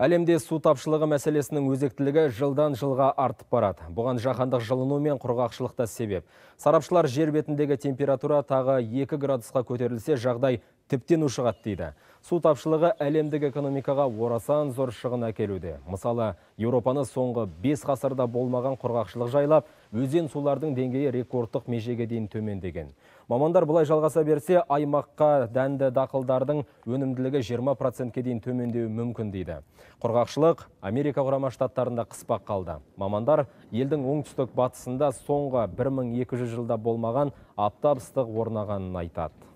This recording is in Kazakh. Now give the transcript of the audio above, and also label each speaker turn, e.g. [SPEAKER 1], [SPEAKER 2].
[SPEAKER 1] Әлемде су тапшылығы мәселесінің өзектілігі жылдан жылға артып барады. Бұған жаһандық жылыну мен құрғақшылық та себеп. Сарапшылар жер бетіндегі температура тағы 2 градусқа көтерілсе жағдай тіптен ұшығады дейді су тапшылығы әлемдік экономикаға орасан зор шығын әкелуде мысалы еуропаны соңғы бес ғасырда болмаған құрғақшылық жайлап өзен сулардың деңгейі рекордтық межеге дейін төмендеген мамандар бұлай жалғаса берсе аймаққа дәнді дақылдардың өнімділігі 20 процентке дейін төмендеуі мүмкін дейді құрғақшылық америка құрама штаттарында қыспақ қалды мамандар елдің оңтүстік батысында соңғы 1200 жылда болмаған аптап ыстық орнағанын айтады